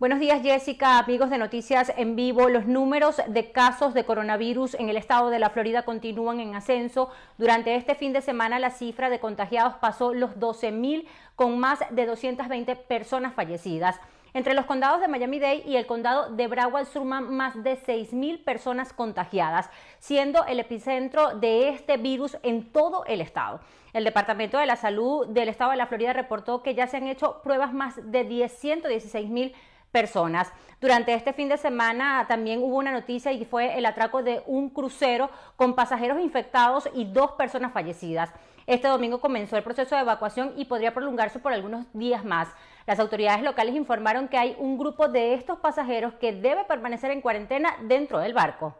Buenos días, Jessica, amigos de Noticias en Vivo. Los números de casos de coronavirus en el estado de la Florida continúan en ascenso. Durante este fin de semana, la cifra de contagiados pasó los 12.000, con más de 220 personas fallecidas. Entre los condados de Miami-Dade y el condado de Broward suman más de 6.000 personas contagiadas, siendo el epicentro de este virus en todo el estado. El Departamento de la Salud del estado de la Florida reportó que ya se han hecho pruebas más de 10, 116.000 personas. Durante este fin de semana también hubo una noticia y fue el atraco de un crucero con pasajeros infectados y dos personas fallecidas. Este domingo comenzó el proceso de evacuación y podría prolongarse por algunos días más. Las autoridades locales informaron que hay un grupo de estos pasajeros que debe permanecer en cuarentena dentro del barco.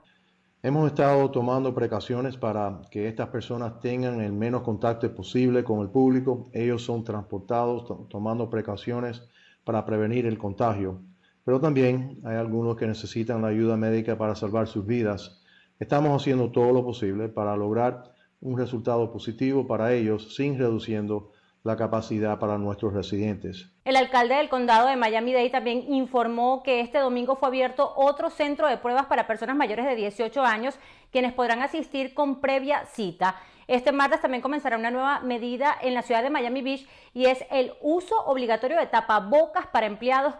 Hemos estado tomando precauciones para que estas personas tengan el menos contacto posible con el público. Ellos son transportados tomando precauciones para prevenir el contagio, pero también hay algunos que necesitan la ayuda médica para salvar sus vidas. Estamos haciendo todo lo posible para lograr un resultado positivo para ellos sin reduciendo la capacidad para nuestros residentes. El alcalde del condado de Miami-Dade también informó que este domingo fue abierto otro centro de pruebas para personas mayores de 18 años, quienes podrán asistir con previa cita. Este martes también comenzará una nueva medida en la ciudad de Miami Beach y es el uso obligatorio de tapabocas para empleados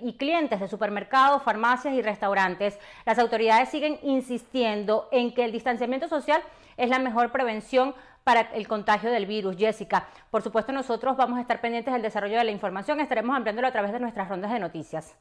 y clientes de supermercados, farmacias y restaurantes. Las autoridades siguen insistiendo en que el distanciamiento social es la mejor prevención para el contagio del virus. Jessica, por supuesto nosotros vamos a estar pendientes del desarrollo de la información, estaremos ampliándolo a través de nuestras rondas de noticias.